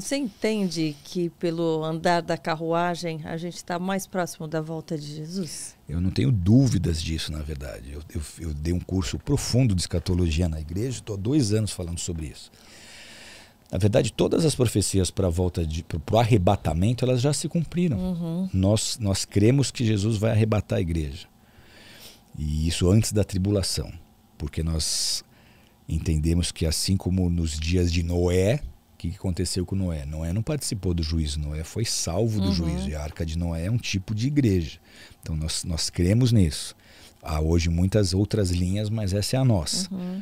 Você entende que pelo andar da carruagem a gente está mais próximo da volta de Jesus? Eu não tenho dúvidas disso, na verdade. Eu, eu, eu dei um curso profundo de escatologia na igreja, estou há dois anos falando sobre isso. Na verdade, todas as profecias para a volta para o arrebatamento elas já se cumpriram. Uhum. Nós, nós cremos que Jesus vai arrebatar a igreja. E isso antes da tribulação, porque nós entendemos que assim como nos dias de Noé, que aconteceu com Noé? Noé não participou do juízo, Noé foi salvo do uhum. juízo. E a arca de Noé é um tipo de igreja. Então nós, nós cremos nisso. Há hoje muitas outras linhas, mas essa é a nossa. Uhum.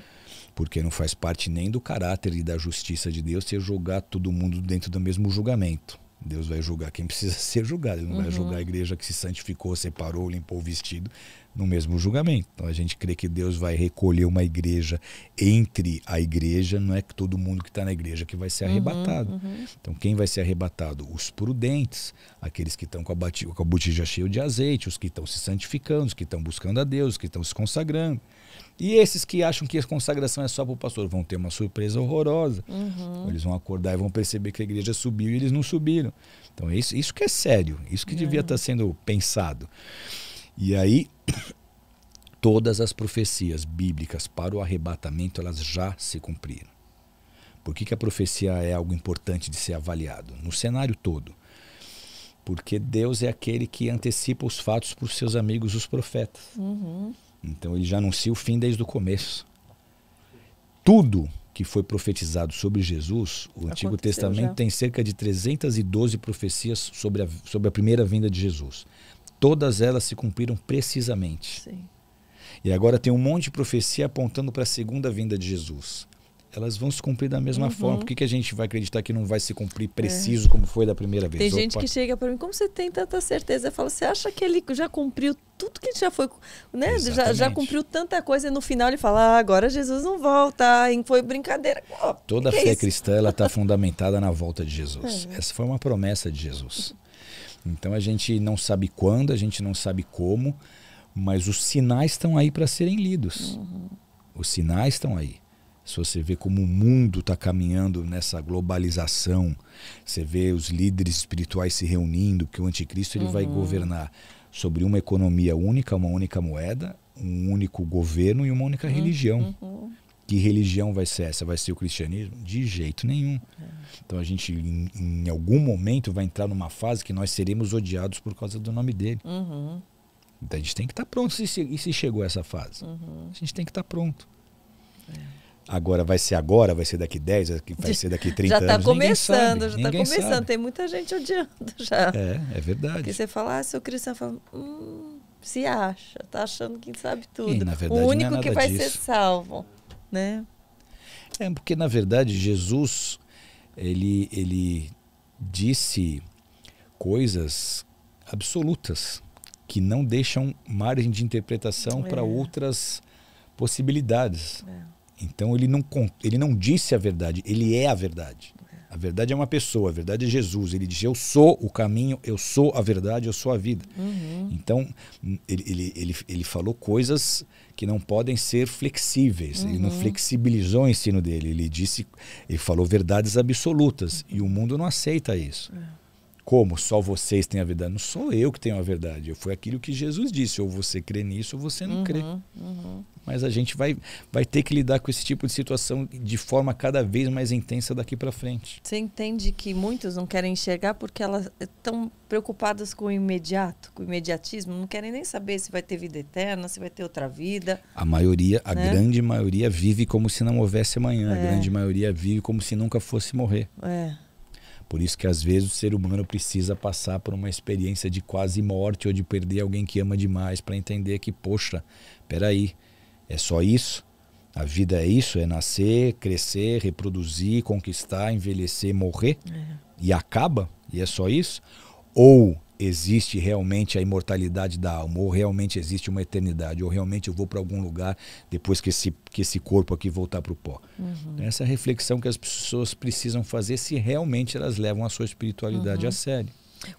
Porque não faz parte nem do caráter e da justiça de Deus ser julgar todo mundo dentro do mesmo julgamento. Deus vai julgar quem precisa ser julgado. Ele não uhum. vai julgar a igreja que se santificou, separou, limpou o vestido no mesmo julgamento. Então a gente crê que Deus vai recolher uma igreja entre a igreja, não é que todo mundo que está na igreja que vai ser uhum, arrebatado. Uhum, uhum. Então quem vai ser arrebatado? Os prudentes, aqueles que estão com, com, a botija cheia de azeite, os que estão se santificando, os que estão buscando a Deus, os que estão se consagrando. E esses que acham que a consagração é só para o pastor vão ter uma surpresa horrorosa. Uhum. Eles vão acordar e vão perceber que a igreja subiu e eles não subiram. Então isso, isso que é sério, isso que é. devia estar tá sendo pensado. E aí todas as profecias bíblicas para o arrebatamento elas já se cumpriram. Por que, que a profecia é algo importante de ser avaliado? No cenário todo. Porque Deus é aquele que antecipa os fatos para os seus amigos, os profetas. Uhum. Então ele já anuncia o fim desde o começo. Tudo que foi profetizado sobre Jesus, o Aconteceu Antigo Testamento já. tem cerca de 312 profecias sobre a, sobre a primeira vinda de Jesus. Todas elas se cumpriram precisamente. Sim. E agora tem um monte de profecia apontando para a segunda vinda de Jesus. Elas vão se cumprir da mesma uhum. forma. Por que, que a gente vai acreditar que não vai se cumprir é. preciso é. como foi da primeira vez? Tem Opa. gente que chega para mim, como você tem tanta certeza? Eu falo, você acha que ele já cumpriu tudo que já foi, né? Já, já cumpriu tanta coisa e no final ele fala, ah, agora Jesus não volta, foi brincadeira. Oh, Toda fé é cristã ela está fundamentada na volta de Jesus. É. Essa foi uma promessa de Jesus. Então a gente não sabe quando, a gente não sabe como, mas os sinais estão aí para serem lidos. Uhum. Os sinais estão aí. Se você vê como o mundo está caminhando nessa globalização, você vê os líderes espirituais se reunindo, que o anticristo ele uhum. vai governar sobre uma economia única, uma única moeda, um único governo e uma única uhum. religião. Uhum. Que religião vai ser essa? Vai ser o cristianismo? De jeito nenhum. É. Então a gente, em, em algum momento, vai entrar numa fase que nós seremos odiados por causa do nome dele. Uhum. Então A gente tem que estar tá pronto se, se chegou a essa fase. Uhum. A gente tem que estar tá pronto. É. Agora vai ser agora, vai ser daqui 10, vai ser daqui 30 já tá anos. Começando, sabe, já está começando, tem muita gente odiando já. É, é verdade. Porque você fala, ah, seu cristão fala, hum, se acha, tá achando que sabe tudo. E, verdade, o é único é que vai disso. ser salvo, né? É, porque na verdade Jesus ele ele disse coisas absolutas que não deixam margem de interpretação é. para outras possibilidades. É. Então ele não, ele não disse a verdade, ele é a verdade. É. A verdade é uma pessoa, a verdade é Jesus. Ele diz: Eu sou o caminho, eu sou a verdade, eu sou a vida. Uhum. Então ele, ele, ele, ele, falou coisas que não podem ser flexíveis. Uhum. Ele não uhum. flexibilizou o ensino dele. Ele disse, ele falou verdades absolutas uhum. e o mundo não aceita isso. É. Como? Só vocês têm a verdade. Não sou eu que tenho a verdade. Foi aquilo que Jesus disse. Ou você crê nisso ou você não uhum, crê. Uhum. Mas a gente vai, vai ter que lidar com esse tipo de situação de forma cada vez mais intensa daqui para frente. Você entende que muitos não querem enxergar porque elas estão preocupadas com o imediato, com o imediatismo. Não querem nem saber se vai ter vida eterna, se vai ter outra vida. A maioria, a né? grande maioria vive como se não houvesse amanhã. É. A grande maioria vive como se nunca fosse morrer. É. Por isso que às vezes o ser humano precisa passar por uma experiência de quase morte ou de perder alguém que ama demais para entender que, poxa, peraí, é só isso? A vida é isso? É nascer, crescer, reproduzir, conquistar, envelhecer, morrer? É. E acaba? E é só isso? Ou existe realmente a imortalidade da alma, ou realmente existe uma eternidade, ou realmente eu vou para algum lugar depois que esse, que esse corpo aqui voltar para o pó. Uhum. Essa é reflexão que as pessoas precisam fazer se realmente elas levam a sua espiritualidade uhum. a sério.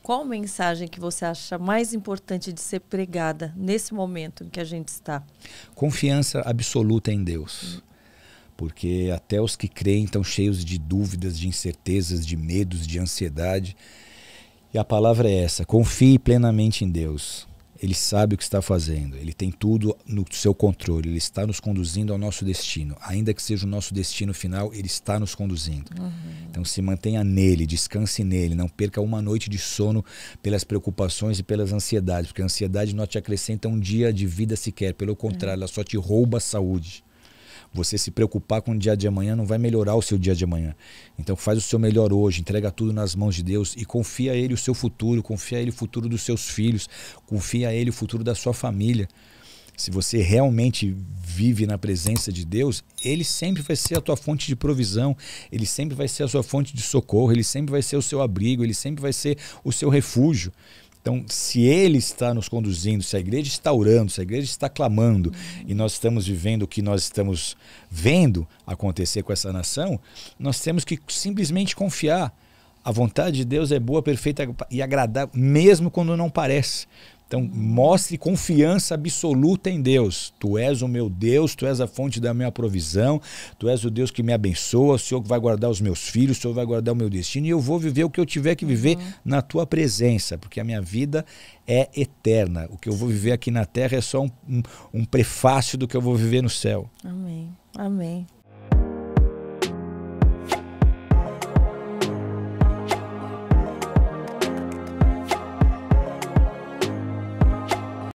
Qual mensagem que você acha mais importante de ser pregada nesse momento em que a gente está? Confiança absoluta em Deus. Hum. Porque até os que creem estão cheios de dúvidas, de incertezas, de medos, de ansiedade. E a palavra é essa: confie plenamente em Deus. Ele sabe o que está fazendo, ele tem tudo no seu controle, ele está nos conduzindo ao nosso destino. Ainda que seja o nosso destino final, ele está nos conduzindo. Uhum. Então se mantenha nele, descanse nele, não perca uma noite de sono pelas preocupações e pelas ansiedades, porque a ansiedade não te acrescenta um dia de vida sequer, pelo contrário, uhum. ela só te rouba a saúde. Você se preocupar com o dia de amanhã não vai melhorar o seu dia de amanhã. Então faz o seu melhor hoje, entrega tudo nas mãos de Deus e confia a Ele o seu futuro, confia a Ele o futuro dos seus filhos, confia a Ele o futuro da sua família. Se você realmente vive na presença de Deus, Ele sempre vai ser a tua fonte de provisão, Ele sempre vai ser a sua fonte de socorro, Ele sempre vai ser o seu abrigo, Ele sempre vai ser o seu refúgio. Então, se Ele está nos conduzindo, se a igreja está orando, se a igreja está clamando e nós estamos vivendo o que nós estamos vendo acontecer com essa nação, nós temos que simplesmente confiar. A vontade de Deus é boa, perfeita e agradável, mesmo quando não parece. Então, mostre confiança absoluta em Deus. Tu és o meu Deus, tu és a fonte da minha provisão, tu és o Deus que me abençoa, o Senhor que vai guardar os meus filhos, o Senhor vai guardar o meu destino e eu vou viver o que eu tiver que viver uhum. na tua presença, porque a minha vida é eterna. O que eu vou viver aqui na terra é só um, um, um prefácio do que eu vou viver no céu. Amém. Amém.